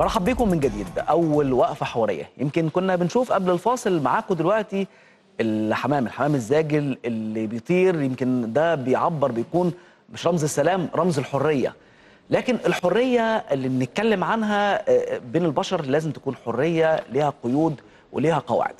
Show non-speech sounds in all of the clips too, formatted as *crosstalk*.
برحب بيكم من جديد اول وقفه حواريه يمكن كنا بنشوف قبل الفاصل معاكم دلوقتي الحمام الحمام الزاجل اللي بيطير يمكن ده بيعبر بيكون مش رمز السلام رمز الحريه لكن الحريه اللي بنتكلم عنها آه، بين البشر لازم تكون حريه ليها قيود وليها قواعد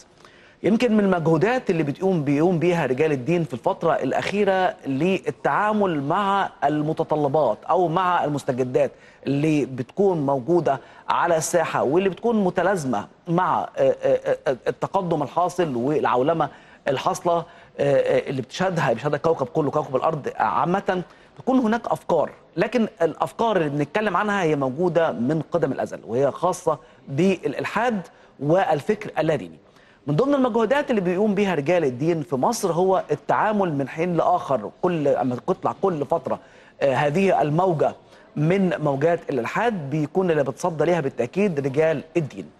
يمكن من المجهودات اللي بتقوم بيقوم بيها رجال الدين في الفترة الأخيرة للتعامل مع المتطلبات أو مع المستجدات اللي بتكون موجودة على الساحة واللي بتكون متلازمة مع آه، آه، آه، التقدم الحاصل والعولمة الحاصلة اللي بتشهدها بيشهدها الكوكب كله كوكب الأرض عامة تكون هناك أفكار لكن الأفكار اللي بنتكلم عنها هي موجودة من قدم الأزل وهي خاصة بالإلحاد والفكر اللاديني من ضمن المجهودات اللي بيقوم بها رجال الدين في مصر هو التعامل من حين لاخر كل اما تطلع كل فتره آه، هذه الموجه من موجات الالحاد بيكون اللي بتصدى ليها بالتاكيد رجال الدين.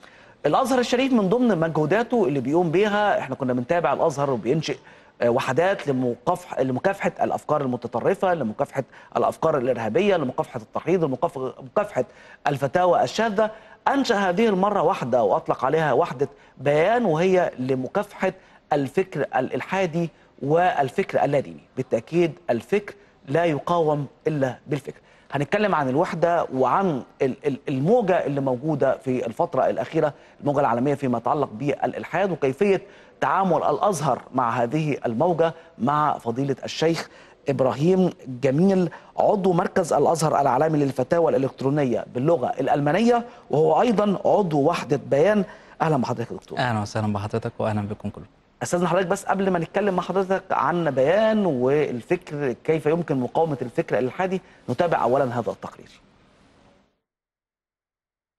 الازهر الشريف من ضمن مجهوداته اللي بيقوم بها احنا كنا بنتابع الازهر وبينشئ آه، وحدات لمكافحة لمكافحة الأفكار المتطرفة لمكافحة الأفكار الإرهابية لمكافحة التحريض لمكافحة الفتاوى الشاذة أنشأ هذه المرة وحدة وأطلق عليها وحدة بيان وهي لمكافحة الفكر الإلحادي والفكر اللاديني بالتأكيد الفكر لا يقاوم إلا بالفكر هنتكلم عن الوحدة وعن الموجة اللي موجودة في الفترة الأخيرة الموجة العالمية فيما يتعلق بالإلحاد وكيفية تعامل الأزهر مع هذه الموجة مع فضيلة الشيخ إبراهيم جميل عضو مركز الأزهر العالمي للفتاوى الإلكترونية باللغة الألمانية وهو أيضا عضو وحدة بيان أهلا بحضرتك يا دكتور أهلا وسهلا بحضرتك وأهلا بكم كلكم استاذن حضرتك بس قبل ما نتكلم مع حضرتك عن بيان والفكر كيف يمكن مقاومه الفكر الالحادي نتابع اولا هذا التقرير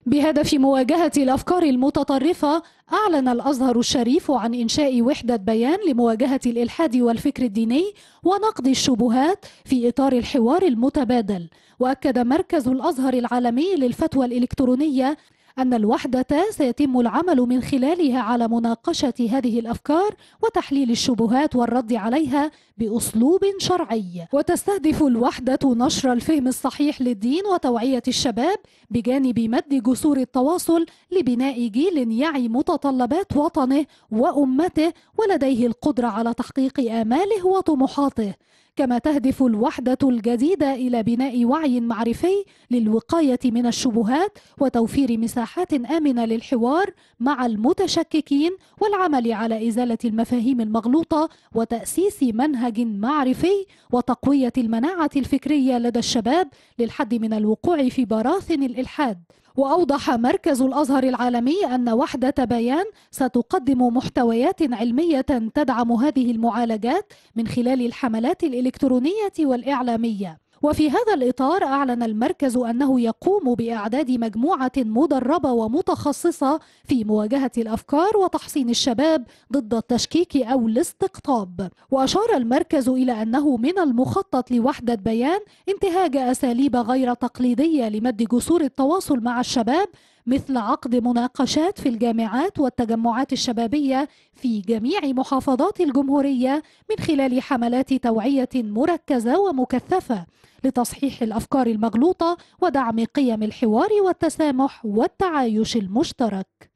بهدف مواجهة الأفكار المتطرفة أعلن الأزهر الشريف عن إنشاء وحدة بيان لمواجهة الإلحاد والفكر الديني ونقد الشبهات في إطار الحوار المتبادل وأكد مركز الأزهر العالمي للفتوى الإلكترونية أن الوحدة سيتم العمل من خلالها على مناقشة هذه الأفكار وتحليل الشبهات والرد عليها بأسلوب شرعي وتستهدف الوحدة نشر الفهم الصحيح للدين وتوعية الشباب بجانب مد جسور التواصل لبناء جيل يعي متطلبات وطنه وأمته ولديه القدرة على تحقيق آماله وطموحاته كما تهدف الوحدة الجديدة إلى بناء وعي معرفي للوقاية من الشبهات وتوفير مساحات آمنة للحوار مع المتشككين والعمل على إزالة المفاهيم المغلوطة وتأسيس منهج معرفي وتقوية المناعة الفكرية لدى الشباب للحد من الوقوع في براثن الإلحاد وأوضح مركز الأزهر العالمي أن وحدة بيان ستقدم محتويات علمية تدعم هذه المعالجات من خلال الحملات الإلكترونية الإلكترونية والإعلامية وفي هذا الإطار أعلن المركز أنه يقوم بإعداد مجموعة مدربة ومتخصصة في مواجهة الأفكار وتحصين الشباب ضد التشكيك أو الاستقطاب وأشار المركز إلى أنه من المخطط لوحدة بيان انتهاج أساليب غير تقليدية لمد جسور التواصل مع الشباب مثل عقد مناقشات في الجامعات والتجمعات الشبابية في جميع محافظات الجمهورية من خلال حملات توعية مركزة ومكثفة لتصحيح الأفكار المغلوطة ودعم قيم الحوار والتسامح والتعايش المشترك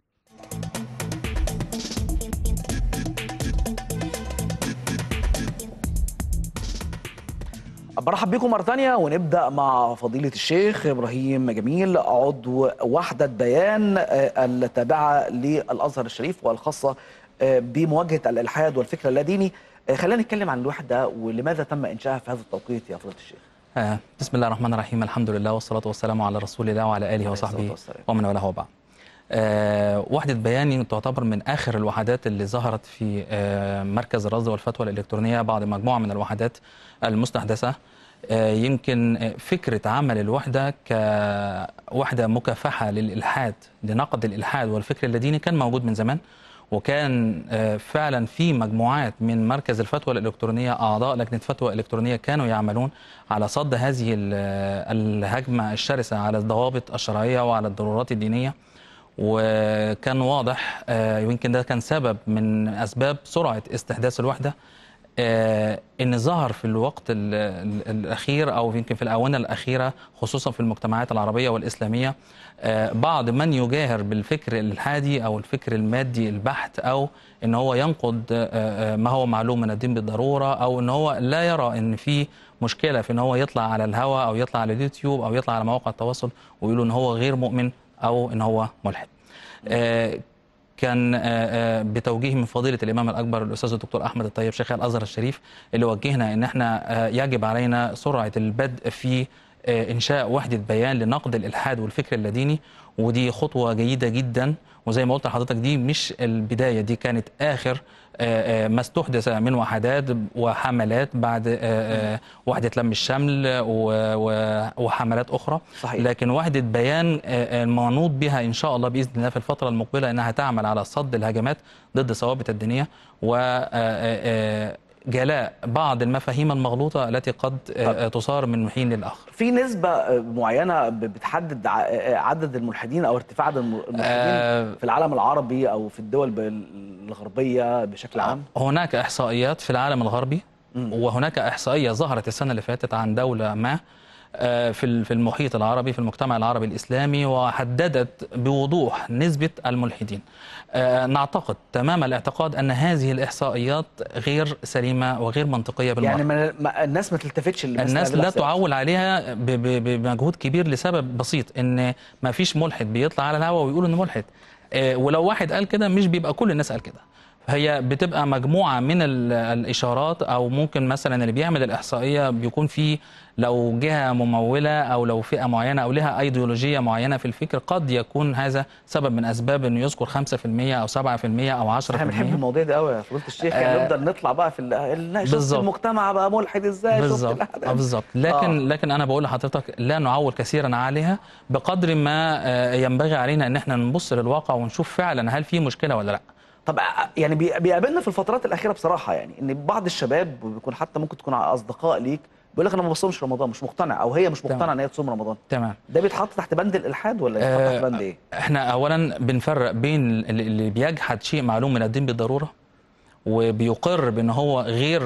برحب بكم مره ثانيه ونبدا مع فضيله الشيخ ابراهيم جميل عضو وحده بيان آه، التابعه للازهر الشريف والخاصه آه، بمواجهه الالحاد والفكر اللاديني آه، خلينا نتكلم عن الوحده ولماذا تم انشائها في هذا التوقيت يا فضيله الشيخ بسم الله الرحمن الرحيم الحمد لله والصلاه والسلام على رسول الله وعلى اله وصحبه ومن والاه وبعد وحدة بياني تعتبر من آخر الوحدات اللي ظهرت في مركز الرصد والفتوى الإلكترونية بعد مجموعة من الوحدات المستحدثة آه، يمكن فكرة عمل الوحدة كوحدة مكافحة للإلحاد لنقد الإلحاد والفكر اللديني كان موجود من زمان وكان آه، فعلا في مجموعات من مركز الفتوى الإلكترونية أعضاء لجنة فتوى إلكترونية كانوا يعملون على صد هذه الهجمة الشرسة على الضوابط الشرعية وعلى الضرورات الدينية وكان واضح آه، يمكن ده كان سبب من أسباب سرعة استحداث الوحدة آه، ان ظهر في الوقت الاخير او يمكن في الاونه الاخيره خصوصا في المجتمعات العربيه والاسلاميه آه، بعض من يجاهر بالفكر الالحادي او الفكر المادي البحت او ان هو ينقض آه، ما هو معلوم من الدين بالضروره او ان هو لا يرى ان في مشكله في ان هو يطلع على الهواء او يطلع على اليوتيوب او يطلع على مواقع التواصل ويقولوا ان هو غير مؤمن او ان هو ملحد كان آه، آه، بتوجيه من فضيله الامام الاكبر الاستاذ الدكتور احمد الطيب شيخ الازهر الشريف اللي وجهنا ان احنا آه، يجب علينا سرعه البدء في انشاء وحده بيان لنقد الالحاد والفكر اللاديني ودي خطوه جيده جدا وزي ما قلت لحضرتك دي مش البدايه دي كانت اخر آه، آه، ما استحدث من وحدات وحملات بعد آه، وحدة لم الشمل وحملات أخرى صحيح. لكن وحدة بيان المنوط بها إن شاء الله بإذن الله في الفترة المقبلة أنها تعمل على صد الهجمات ضد الثوابت الدينية و جلاء بعض المفاهيم المغلوطة التي قد آه، آه، تثار من حين للآخر في نسبة آه، معينة بتحدد عدد الملحدين أو ارتفاع عدد الملحدين آه في العالم العربي أو في الدول الغربية بشكل عام هناك إحصائيات في العالم الغربي وهناك إحصائية ظهرت السنة اللي فاتت عن دولة ما آه، في في المحيط العربي في المجتمع العربي الاسلامي وحددت بوضوح نسبه الملحدين. آه، نعتقد تمام الاعتقاد ان هذه الاحصائيات غير سليمه وغير منطقيه بالمره. يعني الناس ما تلتفتش الناس لا تعول عليها بمجهود كبير لسبب بسيط ان ما فيش ملحد بيطلع على الهواء ويقول انه ملحد. آه، ولو واحد قال كده مش بيبقى كل الناس قال كده. هي بتبقى مجموعه من الاشارات او ممكن مثلا اللي بيعمل الاحصائيه بيكون فيه لو جهه مموله او لو فئه معينه او لها ايديولوجيه معينه في الفكر قد يكون هذا سبب من اسباب انه يذكر 5% او 7% او 10% احنا بنحب الموضوع ده قوي يا فضيله الشيخ يعني آه، نفضل نطلع بقى في شفت المجتمع بقى ملحد ازاي بالظبط آه، بالظبط لكن آه. لكن انا بقول لحضرتك لا نعول كثيرا عليها بقدر ما آه، ينبغي علينا ان احنا نبص للواقع ونشوف فعلا هل في مشكله ولا لا طب آه، آه، يعني بيقابلنا في الفترات الاخيره بصراحه يعني ان بعض الشباب بيكون حتى ممكن تكون اصدقاء ليك بيقول لك انا ما بصومش رمضان مش مقتنع او هي مش مقتنعه ان هي تصوم رمضان تمام ده بيتحط تحت بند الالحاد ولا أه تحت بند آه، ايه؟ احنا اولا بنفرق بين اللي بيجحد شيء معلوم من الدين بالضروره وبيقر بان هو غير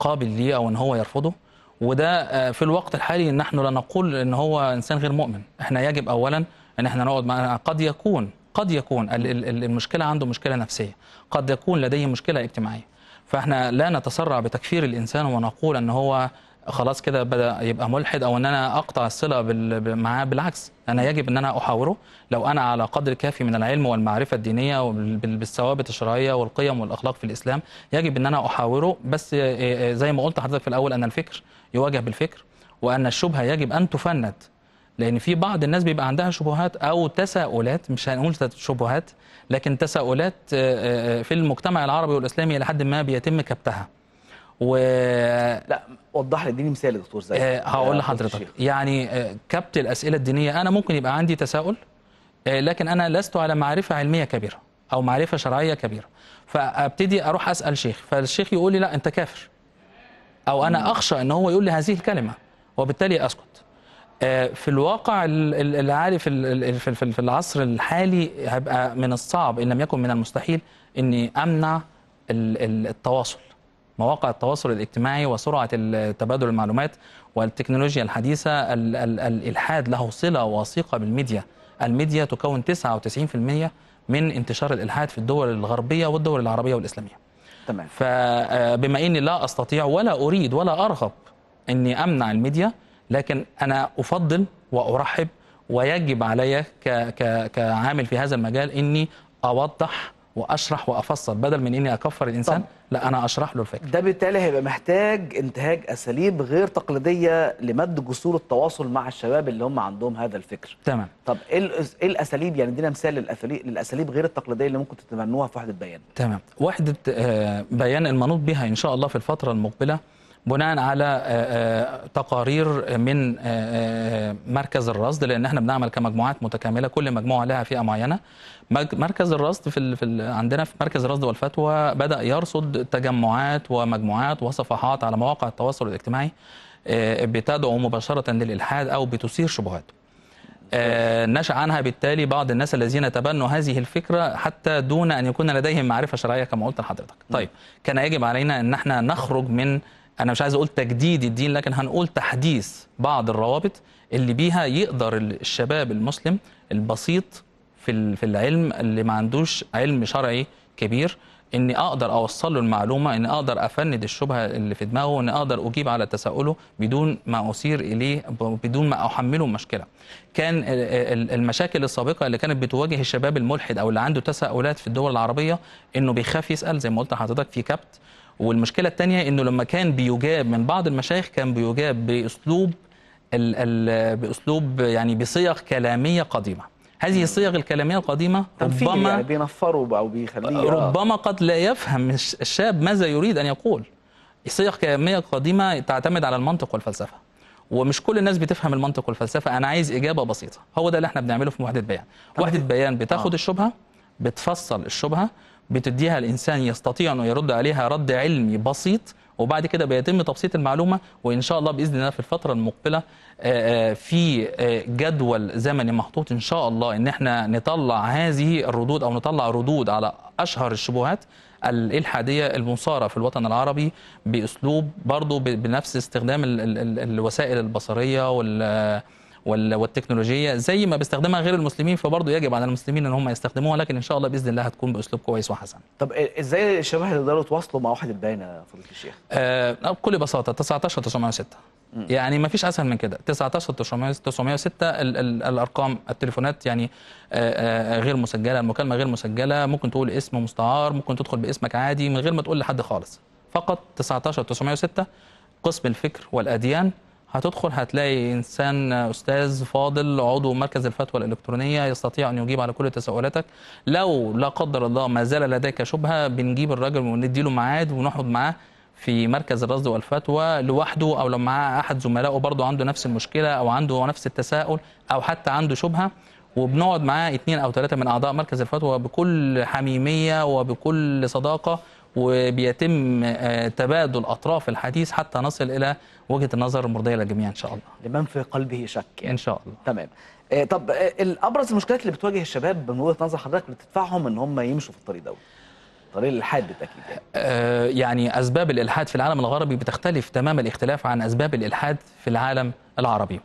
قابل ليه او ان هو يرفضه وده في الوقت الحالي نحن لا نقول ان هو انسان غير مؤمن احنا يجب اولا ان احنا نقعد معنا قد يكون قد يكون المشكله عنده مشكله نفسيه قد يكون لديه مشكله اجتماعيه فاحنا لا نتسرع بتكفير الانسان ونقول ان هو خلاص كده بدا يبقى ملحد او ان انا اقطع الصله معاه بالعكس انا يجب ان انا احاوره لو انا على قدر كافي من العلم والمعرفه الدينيه بالثوابت الشرعيه والقيم والاخلاق في الاسلام يجب ان انا احاوره بس آه، آه، زي ما قلت حضرتك في الاول ان الفكر يواجه بالفكر وان الشبهه يجب ان تفند لان في بعض الناس بيبقى عندها شبهات او تساؤلات مش هنقول شبهات لكن تساؤلات آه، آه، في المجتمع العربي والاسلامي الى حد ما بيتم كبتها و لا وضح لي اديني مثال يا دكتور زي آه، هقول لحضرتك يعني كبت الاسئله الدينيه انا ممكن يبقى عندي تساؤل لكن انا لست على معرفه علميه كبيره او معرفه شرعيه كبيره فابتدي اروح اسال شيخ فالشيخ يقول لي لا انت كافر او انا اخشى ان هو يقول لي هذه الكلمه وبالتالي اسكت آه، في الواقع العالي في العصر الحالي هيبقى من الصعب ان لم يكن من المستحيل اني امنع التواصل مواقع التواصل الاجتماعي وسرعه تبادل المعلومات والتكنولوجيا الحديثه الالحاد له صله وثيقه بالميديا الميديا تكون 99% من انتشار الالحاد في الدول الغربيه والدول العربيه والاسلاميه تمام فبما آه، اني لا استطيع ولا اريد ولا ارغب اني امنع الميديا لكن انا افضل وارحب ويجب علي كعامل في هذا المجال اني اوضح واشرح وافصل بدل من اني اكفر الانسان طب. لا انا اشرح له الفكره ده بالتالي هيبقى محتاج انتهاج اساليب غير تقليديه لمد جسور التواصل مع الشباب اللي هم عندهم هذا الفكر تمام طب ايه, إيه الاساليب يعني ادينا مثال للاساليب غير التقليديه اللي ممكن تتبنوها في وحده بيان تمام وحده آه، بيان المنوط بها ان شاء الله في الفتره المقبله بناء على آه، آه، تقارير من آه، مركز الرصد لان احنا بنعمل كمجموعات متكامله كل مجموعه لها فئه معينه مركز الرصد في, عندنا في مركز الرصد والفتوى بدا يرصد تجمعات ومجموعات وصفحات على مواقع التواصل الاجتماعي بتدعو مباشره للالحاد او بتثير شبهات نشأ عنها بالتالي بعض الناس الذين تبنوا هذه الفكرة حتى دون أن يكون لديهم معرفة شرعية كما قلت لحضرتك طيب كان يجب علينا أن احنا نخرج من انا مش عايز اقول تجديد الدين لكن هنقول تحديث بعض الروابط اللي بيها يقدر الشباب المسلم البسيط في في العلم اللي ما عندوش علم شرعي كبير اني اقدر اوصل له المعلومه اني اقدر افند الشبهه اللي في دماغه اني اقدر اجيب على تساؤله بدون ما اثير اليه بدون ما احمله مشكله كان المشاكل السابقه اللي كانت بتواجه الشباب الملحد او اللي عنده تساؤلات في الدول العربيه انه بيخاف يسال زي ما قلت لحضرتك في كبت والمشكله الثانيه انه لما كان بيجاب من بعض المشايخ كان بيجاب باسلوب الـ الـ باسلوب يعني بصيغ كلاميه قديمه هذه الصيغ الكلاميه القديمه ربما يعني بينفروا او بيخليه ربما قد لا يفهم الشاب ماذا يريد ان يقول صيغ كلاميه قديمه تعتمد على المنطق والفلسفه ومش كل الناس بتفهم المنطق والفلسفه انا عايز اجابه بسيطه هو ده اللي احنا بنعمله في وحده بيان وحده بيان بتاخد آه. الشبهه بتفصل الشبهه بتديها الانسان يستطيع انه يرد عليها رد علمي بسيط وبعد كده بيتم تبسيط المعلومه وان شاء الله باذن الله في الفتره المقبله آه، آه، في آه، جدول زمني محطوط ان شاء الله ان احنا نطلع هذه الردود او نطلع ردود على اشهر الشبهات الالحاديه المثاره في الوطن العربي باسلوب برضه بنفس استخدام الوسائل البصريه وال والتكنولوجيه زي ما بيستخدمها غير المسلمين فبرضه يجب على المسلمين ان هم يستخدموها لكن ان شاء الله باذن الله هتكون باسلوب كويس وحسن. طب ازاي الشباب هيقدروا يتواصلوا مع واحد الديانه يا فضيله الشيخ؟ آه بكل بساطه 19 906 يعني ما فيش اسهل من كده 19 906 ال ال الارقام التليفونات يعني آآ آه، آآ آه، غير مسجله المكالمه غير مسجله ممكن تقول اسم مستعار ممكن تدخل باسمك عادي من غير ما تقول لحد خالص فقط 19 906 قسم الفكر والاديان هتدخل هتلاقي انسان استاذ فاضل عضو مركز الفتوى الالكترونيه يستطيع ان يجيب على كل تساؤلاتك لو لا قدر الله ما زال لديك شبهه بنجيب الراجل ونديله ميعاد ونقعد معاه في مركز الرصد والفتوى لوحده او لو معاه احد زملائه برضه عنده نفس المشكله او عنده نفس التساؤل او حتى عنده شبهه وبنقعد معاه اثنين او ثلاثه من اعضاء مركز الفتوى بكل حميميه وبكل صداقه وبيتم آه، تبادل اطراف الحديث حتى نصل الى وجهه النظر مرضيه للجميع ان شاء الله لمن في قلبه شك يعني. ان شاء الله تمام آه، طب آه، الابرز المشكلات اللي بتواجه الشباب من وجهه نظر حضرتك بتدفعهم ان هم يمشوا في الطريق دوت طريق الالحاد بالتاكيد يعني. آه، يعني اسباب الالحاد في العالم الغربي بتختلف تمام الاختلاف عن اسباب الالحاد في العالم العربي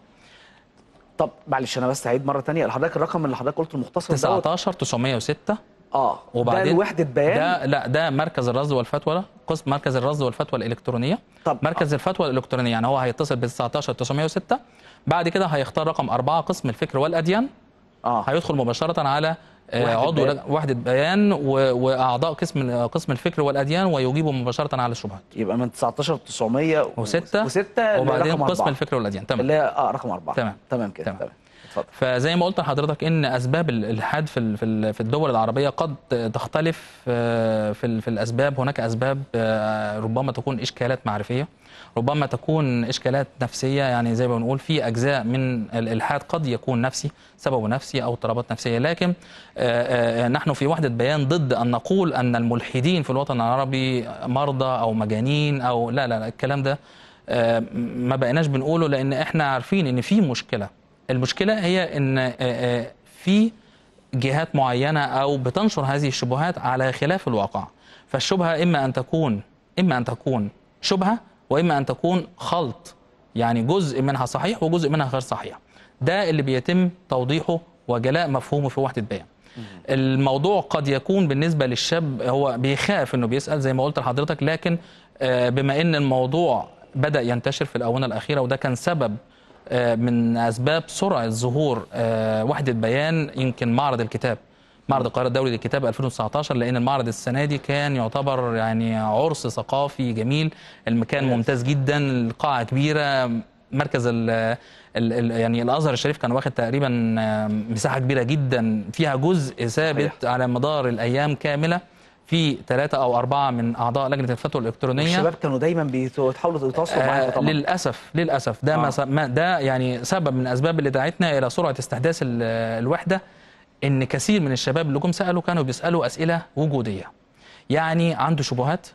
طب معلش انا بس اعيد مره ثانيه لحضرتك الرقم اللي حضرتك قلته المختصر 19 906 اه وبعدين ده وحده بيان ده لا ده مركز الرصد والفتوى قسم مركز الرصد والفتوى الالكترونيه طب مركز آه. الفتوى الالكترونيه يعني هو هيتصل بال 906 بعد كده هيختار رقم أربعة قسم الفكر والاديان اه هيدخل مباشره على آه، عضو بيان. وحدة بيان وأعضاء قسم قسم الفكر والأديان ويجيبوا مباشرة على الشبهات. يبقى من 19 906 وستة وبعدين قسم الفكر والأديان تمام. اللي هي اه رقم أربعة. تمام تمام كده تمام. تمام. اتفضل. فزي ما قلت لحضرتك ان اسباب الالحاد في في الدول العربيه قد تختلف آه، في في الاسباب هناك اسباب آه، ربما تكون اشكالات معرفيه ربما تكون اشكالات نفسيه يعني زي ما بنقول في اجزاء من الالحاد قد يكون نفسي سببه نفسي او اضطرابات نفسيه لكن آه، نحن في وحده بيان ضد ان نقول ان الملحدين في الوطن العربي مرضى او مجانين او لا لا, لا الكلام ده ما بقيناش بنقوله لان احنا عارفين ان في مشكله المشكله هي ان آه، آه، في جهات معينه او بتنشر هذه الشبهات على خلاف الواقع فالشبهه اما ان تكون اما ان تكون شبهه واما ان تكون خلط يعني جزء منها صحيح وجزء منها غير صحيح ده اللي بيتم توضيحه وجلاء مفهومه في وحده بيان الموضوع قد يكون بالنسبه للشاب هو بيخاف انه بيسال زي ما قلت لحضرتك لكن آه، بما ان الموضوع بدا ينتشر في الاونه الاخيره وده كان سبب آه، من اسباب سرعه ظهور آه، وحده بيان يمكن معرض الكتاب معرض القاهره الدولي للكتاب 2019 لان المعرض السنه دي كان يعتبر يعني عرس ثقافي جميل المكان ممتاز جدا القاعه كبيره مركز ال يعني الازهر الشريف كان واخد تقريبا آه، مساحه كبيره جدا فيها جزء ثابت على مدار الايام كامله في ثلاثة أو أربعة من أعضاء لجنة الفتوى الإلكترونية الشباب كانوا دايما بيتحاولوا يتواصلوا معاهم آه، طبعا للأسف للأسف ده آه. ما ده يعني سبب من الأسباب اللي دعتنا إلى سرعة استحداث الوحدة إن كثير من الشباب اللي جم سألوا كانوا بيسألوا أسئلة وجودية يعني عنده شبهات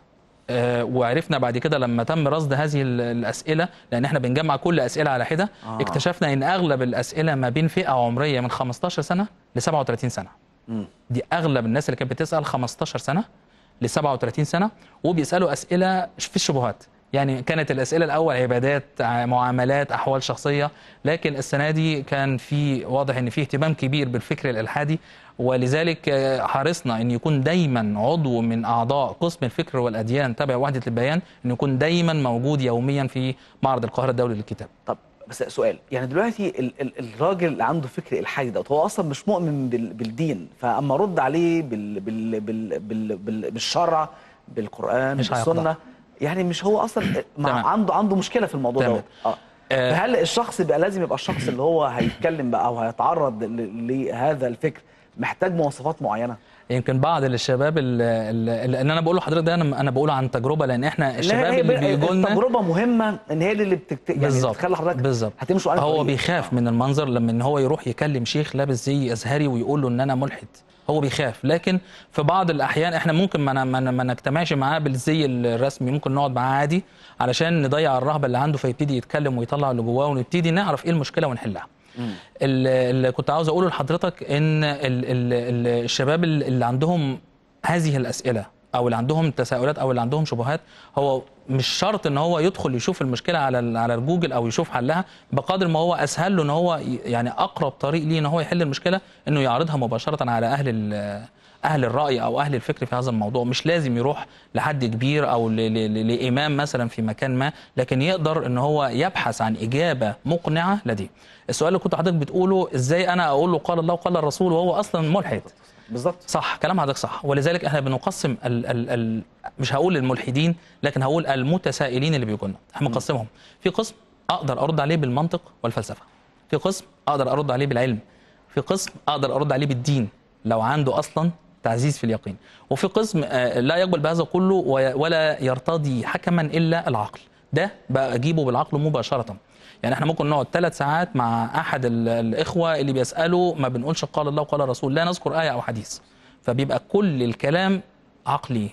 آه، وعرفنا بعد كده لما تم رصد هذه الاسئله لان احنا بنجمع كل اسئله على حده آه. اكتشفنا ان اغلب الاسئله ما بين فئه عمريه من 15 سنه ل 37 سنه دي اغلب الناس اللي كانت بتسال 15 سنه ل 37 سنه وبيسالوا اسئله في الشبهات يعني كانت الاسئله الاول عبادات معاملات احوال شخصيه لكن السنه دي كان في واضح ان في اهتمام كبير بالفكر الالحادي ولذلك حرصنا ان يكون دايما عضو من اعضاء قسم الفكر والاديان تبع وحده البيان ان يكون دايما موجود يوميا في معرض القاهره الدولي للكتاب. طب بس سؤال يعني دلوقتي ال ال الراجل اللي عنده فكر الحاج دوت هو اصلا مش مؤمن بال بالدين فاما ارد عليه بال بال بال بال بال بالشرع بالقران مش بالسنه هيقضع. يعني مش هو اصلا *coughs* مع عنده عنده مشكله في الموضوع ده اه, آه. هل الشخص بقى لازم يبقى الشخص اللي هو هيتكلم بقى او هيتعرض لهذا الفكر محتاج مواصفات معينه يمكن بعض الشباب اللي انا بقول لحضرتك ده انا انا بقوله عن تجربه لان احنا الشباب اللي بيجوا لنا التجربه مهمه ان هي اللي بتكت... يعني بالزبط. بتخلي حضرتك بالظبط هتمشوا على هو بيخاف من المنظر لما ان هو يروح يكلم شيخ لابس زي ازهري ويقول له ان انا ملحد هو بيخاف لكن في بعض الاحيان احنا ممكن ما, ما نجتمعش معاه بالزي الرسمي ممكن نقعد معاه عادي علشان نضيع الرهبه اللي عنده فيبتدي يتكلم ويطلع اللي جواه ونبتدي نعرف ايه المشكله ونحلها اللي كنت عاوز اقوله لحضرتك ان الـ الـ الشباب اللي عندهم هذه الاسئله او اللي عندهم تساؤلات او اللي عندهم شبهات هو مش شرط ان هو يدخل يشوف المشكله على على جوجل او يشوف حلها بقدر ما هو اسهل له ان هو يعني اقرب طريق ليه ان هو يحل المشكله انه يعرضها مباشره على اهل اهل الراي او اهل الفكر في هذا الموضوع مش لازم يروح لحد كبير او لامام مثلا في مكان ما لكن يقدر ان هو يبحث عن اجابه مقنعه لديه السؤال اللي كنت حضرتك بتقوله ازاي انا اقول له قال الله وقال الرسول وهو اصلا ملحد بالظبط صح كلام حضرتك صح ولذلك احنا بنقسم ال ال ال مش هقول الملحدين لكن هقول المتسائلين اللي بيجونا احنا بنقسمهم في قسم اقدر ارد عليه بالمنطق والفلسفه في قسم اقدر ارد عليه بالعلم في قسم اقدر ارد عليه بالدين لو عنده اصلا تعزيز في اليقين وفي قسم آه، لا يقبل بهذا كله ولا يرتضي حكما الا العقل ده بقى اجيبه بالعقل مباشره يعني احنا ممكن نقعد ثلاث ساعات مع احد الاخوه اللي بيساله ما بنقولش قال الله وقال الرسول لا نذكر ايه او حديث فبيبقى كل الكلام عقلي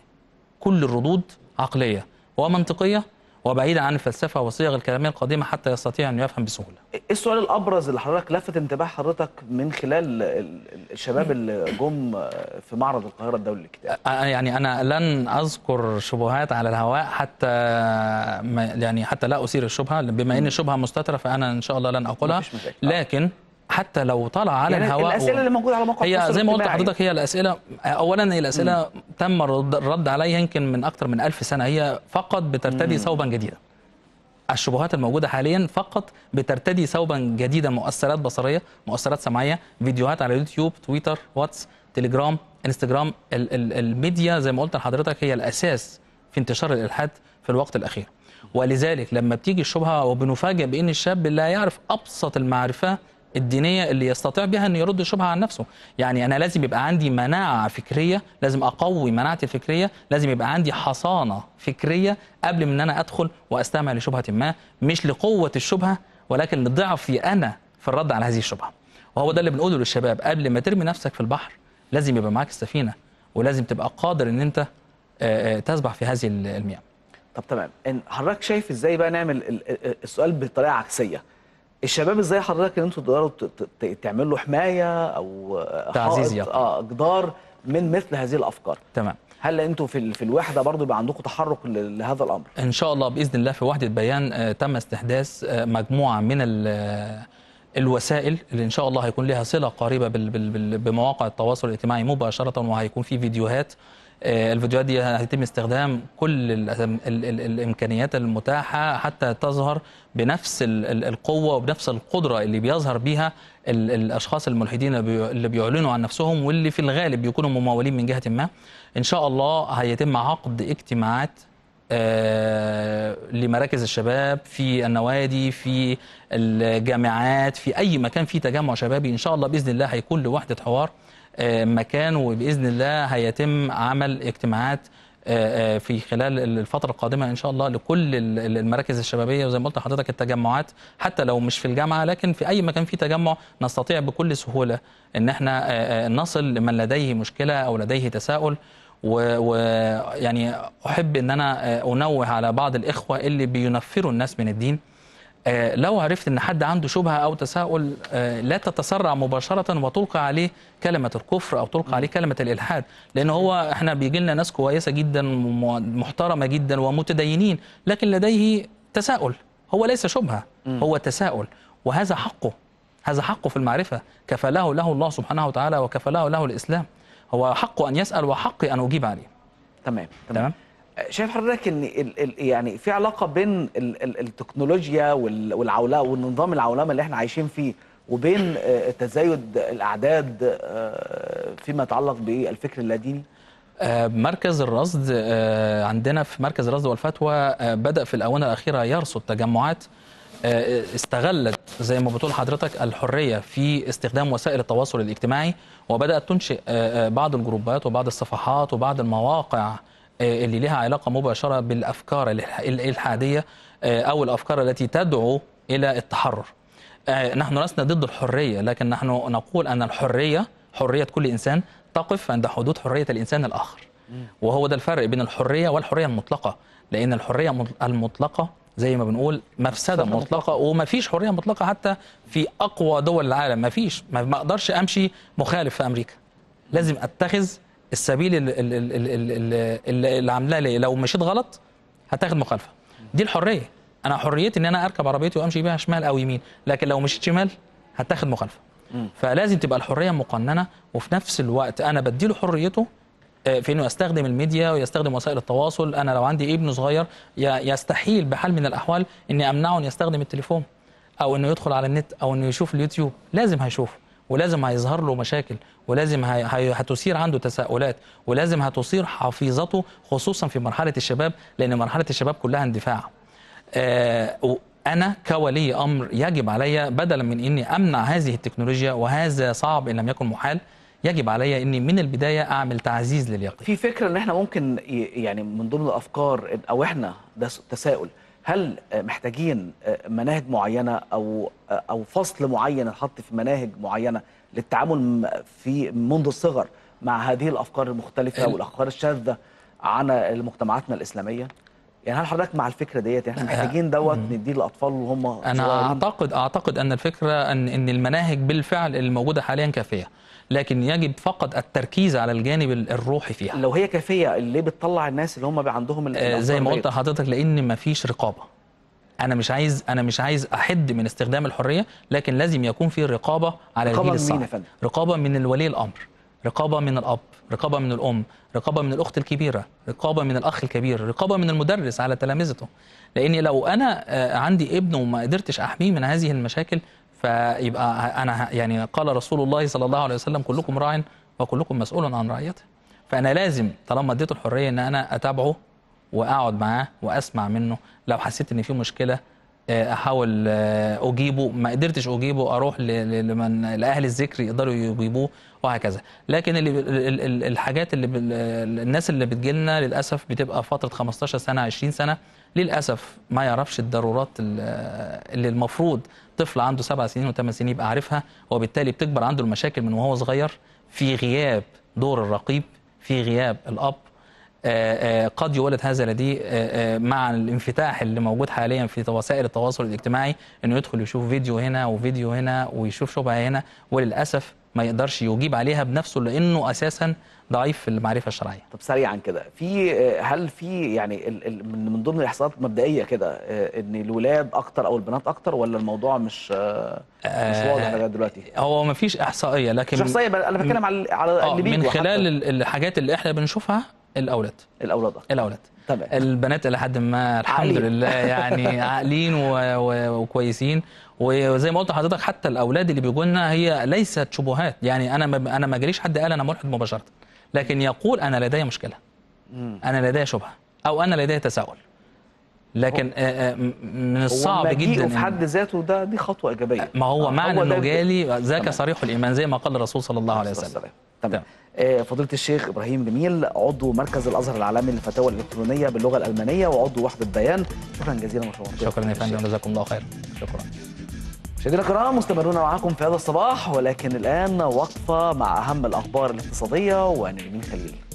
كل الردود عقليه ومنطقيه وبعيدا عن الفلسفه والصيغ الكلاميه القديمه حتى يستطيع ان يفهم بسهوله. ايه السؤال الابرز اللي حضرتك لفت انتباه حضرتك من خلال الشباب اللي جم في معرض القاهره الدولي للكتاب؟ يعني انا لن اذكر شبهات على الهواء حتى يعني حتى لا اثير الشبهه بما ان الشبهه مستتره فانا ان شاء الله لن اقولها لكن حتى لو طلع على يعني الهواء الاسئله و... اللي موجوده على موقع هي زي ما قلت لحضرتك هي الاسئله اولا هي الاسئله مم. تم الرد عليها يمكن من اكثر من ألف سنه هي فقط بترتدي ثوبا جديدا الشبهات الموجوده حاليا فقط بترتدي ثوبا جديدا مؤثرات بصريه مؤثرات سمعيه فيديوهات على يوتيوب تويتر واتس تليجرام انستجرام ال ال الميديا زي ما قلت لحضرتك هي الاساس في انتشار الالحاد في الوقت الاخير ولذلك لما بتيجي الشبهه وبنفاجئ بان الشاب لا يعرف ابسط المعرفه الدينيه اللي يستطيع بها انه يرد الشبهه عن نفسه يعني انا لازم يبقى عندي مناعه فكريه لازم اقوي مناعتي الفكريه لازم يبقى عندي حصانه فكريه قبل من انا ادخل واستمع لشبهه ما مش لقوه الشبهه ولكن لضعفي انا في الرد على هذه الشبهه وهو ده اللي بنقوله للشباب قبل ما ترمي نفسك في البحر لازم يبقى معاك السفينه ولازم تبقى قادر ان انت آه، آه، تسبح في هذه المياه طب تمام حضرتك شايف ازاي بقى نعمل السؤال بطريقه عكسيه الشباب ازاي حضرتك ان انتوا تقدروا تعمل له حمايه او تعزيز اه جدار من مثل هذه الافكار تمام هل انتوا في في الوحده برضه يبقى عندكم تحرك لهذا الامر ان شاء الله باذن الله في وحده بيان آه، تم استحداث آه، مجموعه من آه، الوسائل اللي ان شاء الله هيكون لها صله قريبه بمواقع التواصل الاجتماعي مباشره وهيكون في فيديوهات آه، الفيديوهات دي هيتم استخدام كل الامكانيات المتاحه حتى تظهر بنفس القوه وبنفس القدره اللي بيظهر بيها الاشخاص الملحدين اللي بيعلنوا عن نفسهم واللي في الغالب بيكونوا ممولين من جهه ما ان شاء الله هيتم عقد اجتماعات آه، لمراكز الشباب في النوادي في الجامعات في اي مكان في تجمع شبابي ان شاء الله باذن الله هيكون لوحده حوار آه، مكان وباذن الله هيتم عمل اجتماعات آه، آه، في خلال الفترة القادمة إن شاء الله لكل المراكز الشبابية وزي ما قلت لحضرتك التجمعات حتى لو مش في الجامعة لكن في أي مكان في تجمع نستطيع بكل سهولة إن إحنا نصل لمن لديه مشكلة أو لديه تساؤل ويعني أحب إن أنا أنوه على بعض الإخوة اللي بينفروا الناس من الدين آه، لو عرفت ان حد عنده شبهه او تساؤل آه، لا تتسرع مباشره وتلقى عليه كلمه الكفر او تلقى عليه كلمه الالحاد لان هو احنا بيجي لنا ناس كويسه جدا محترمه جدا ومتدينين لكن لديه تساؤل هو ليس شبهه هو تساؤل وهذا حقه هذا حقه في المعرفه كفله له الله سبحانه وتعالى وكفله له الاسلام هو حقه ان يسال وحقي ان اجيب عليه تمام تمام, تمام. شايف حضرتك ان الـ الـ يعني في علاقه بين الـ التكنولوجيا والعولمه والنظام العولمه اللي احنا عايشين فيه وبين آه، تزايد الاعداد آه، فيما يتعلق بالفكر اللاديني؟ آه، مركز الرصد عندنا في مركز الرصد والفتوى بدا في الاونه الاخيره يرصد تجمعات استغلت زي ما بتقول حضرتك الحريه في استخدام وسائل التواصل الاجتماعي وبدات تنشئ بعض الجروبات وبعض الصفحات وبعض المواقع آه، اللي لها علاقه مباشره بالافكار الالحاديه آه، او الافكار التي تدعو الى التحرر. آه، نحن لسنا ضد الحريه لكن نحن نقول ان الحريه حريه كل انسان تقف عند حدود حريه الانسان الاخر. وهو ده الفرق بين الحريه والحريه المطلقه لان الحريه المطلقه زي ما بنقول مفسده مطلقه وما فيش حريه مطلقه حتى في اقوى دول العالم ما فيش ما اقدرش امشي مخالف في امريكا لازم اتخذ السبيل اللي عاملاه ليه لو مشيت غلط هتاخد مخالفه دي الحريه انا حريتي ان انا اركب عربيتي وامشي بيها شمال او يمين لكن لو مشيت شمال هتاخد مخالفه فلازم تبقى الحريه مقننه وفي نفس الوقت انا بديله حريته آه، في انه يستخدم الميديا ويستخدم وسائل التواصل انا لو عندي ابن صغير يستحيل بحال من الاحوال اني امنعه ان يستخدم التليفون او انه يدخل على النت او انه يشوف اليوتيوب لازم هيشوفه ولازم هيظهر له مشاكل ولازم هتثير عنده تساؤلات ولازم هتثير حفيظته خصوصا في مرحله الشباب لان مرحله الشباب كلها اندفاع آه انا كولي امر يجب علي بدلا من اني امنع هذه التكنولوجيا وهذا صعب ان لم يكن محال يجب علي اني من البدايه اعمل تعزيز لليقين في فكره ان احنا ممكن يعني من ضمن الافكار او احنا ده تساؤل هل آه، محتاجين آه، مناهج معينه او آه، او فصل معين نحط في مناهج معينه للتعامل في منذ الصغر مع هذه الافكار المختلفه والافكار الشاذه عن مجتمعاتنا الاسلاميه؟ يعني هل حضرتك مع الفكره ديت يعني احنا محتاجين دوت نديه للاطفال وهم انا اعتقد اعتقد ان الفكره ان ان المناهج بالفعل الموجوده حاليا كافيه لكن يجب فقط التركيز على الجانب الروحي فيها لو هي كافيه ليه بتطلع الناس اللي هم عندهم آه، زي ما قلت لحضرتك لان مفيش رقابه انا مش عايز انا مش عايز احد من استخدام الحريه لكن لازم يكون في رقابه على رقابة الجيل الصغير رقابه من الولي الامر رقابه من الاب رقابه من الام رقابه من الاخت الكبيره رقابه من الاخ الكبير رقابه من المدرس على تلامذته لان لو انا آه، عندي ابن وما قدرتش احميه من هذه المشاكل فيبقى انا يعني قال رسول الله صلى الله عليه وسلم كلكم راع وكلكم مسؤول عن رعيته فانا لازم طالما اديته الحريه ان انا اتابعه واقعد معاه واسمع منه لو حسيت ان في مشكله آه، احاول آه، اجيبه ما قدرتش اجيبه اروح لمن لاهل الذكر يقدروا يجيبوه وهكذا لكن اللي الحاجات اللي الناس اللي بتجي لنا للاسف بتبقى فتره 15 سنه 20 سنه للاسف ما يعرفش الضرورات اللي المفروض طفل عنده سبع سنين وثمان سنين يبقى عارفها وبالتالي بتكبر عنده المشاكل من وهو صغير في غياب دور الرقيب في غياب الاب آه، آه، قد يولد هذا لديه آه، مع الانفتاح اللي موجود حاليا في وسائل التواصل الاجتماعي انه يدخل يشوف فيديو هنا وفيديو هنا ويشوف شبهه هنا وللاسف ما يقدرش يجيب عليها بنفسه لانه اساسا ضعيف في المعرفه الشرعيه. طب سريعا كده في آه، هل في يعني من ضمن الاحصاءات مبدئيه كده آه، ان الولاد اكتر او البنات اكتر ولا الموضوع مش آه، مش واضح لغايه دلوقتي؟ هو ما فيش احصائيه لكن مش احصائيه انا بتكلم على على اللي من خلال الحاجات اللي احنا بنشوفها الاولاد الاولاد الاولاد طبعا. البنات الى حد ما الحمد عقلين. لله يعني *laughs* عاقلين وكويسين وزي ما قلت لحضرتك حتى الاولاد اللي بيجوا لنا هي ليست شبهات يعني انا ما انا ما جاليش حد قال انا ملحد مباشره لكن يقول انا لدي مشكله انا لدي شبهه او انا لدي تساؤل لكن آه، آه، من الصعب جدا في حد ذاته ده دي خطوه ايجابيه ما هو آه، معنى انه جالي ذاك صريح الايمان زي ما قال الرسول صلى الله عليه وسلم تمام آه، فضيلة الشيخ إبراهيم جميل عضو مركز الأزهر العالمي للفتاوى الإلكترونية باللغة الألمانية وعضو وحدة بيان شكرا جزيلا ما شكرا يا فندم جزاكم الله خير شكرا مشاهدينا الكرام مستمرون معاكم في هذا الصباح ولكن الآن وقفة مع أهم الأخبار الاقتصادية ونرمين خليل